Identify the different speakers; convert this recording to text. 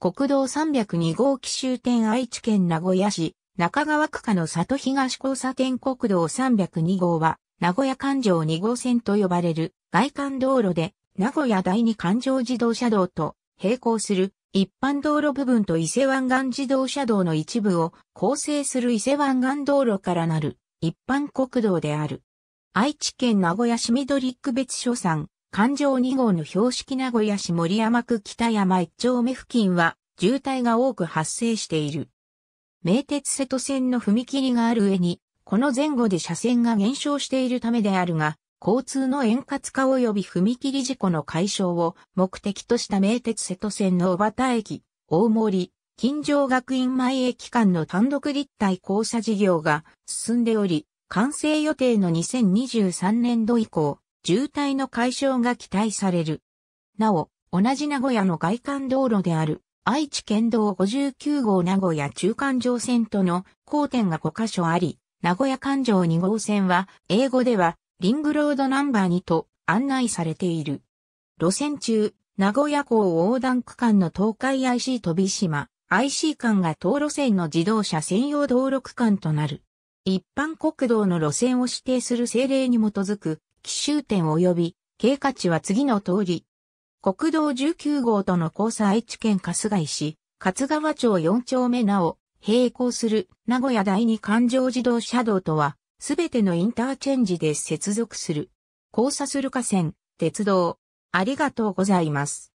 Speaker 1: 国道302号機終点愛知県名古屋市、中川区下の里東交差点国道302号は、名古屋環状2号線と呼ばれる外環道路で、名古屋第二環状自動車道と並行する一般道路部分と伊勢湾岸自動車道の一部を構成する伊勢湾岸道路からなる一般国道である。愛知県名古屋市緑区別所山環状2号の標識名古屋市森山区北山一丁目付近は渋滞が多く発生している。名鉄瀬戸線の踏切がある上に、この前後で車線が減少しているためであるが、交通の円滑化及び踏切事故の解消を目的とした名鉄瀬戸線の小畑駅、大森、近城学院前駅間の単独立体交差事業が進んでおり、完成予定の2023年度以降、渋滞の解消が期待される。なお、同じ名古屋の外環道路である愛知県道59号名古屋中間乗線との交点が5箇所あり、名古屋環状2号線は英語ではリングロードナンバー2と案内されている。路線中、名古屋港横断区間の東海 IC 飛島、IC 間が当路線の自動車専用道路区間となる。一般国道の路線を指定する政令に基づく奇襲点及び経過値は次の通り。国道19号との交差愛知県春日井市、勝川町4丁目なお、並行する名古屋第二環状自動車道とは、すべてのインターチェンジで接続する。交差する河川、鉄道。ありがとうございます。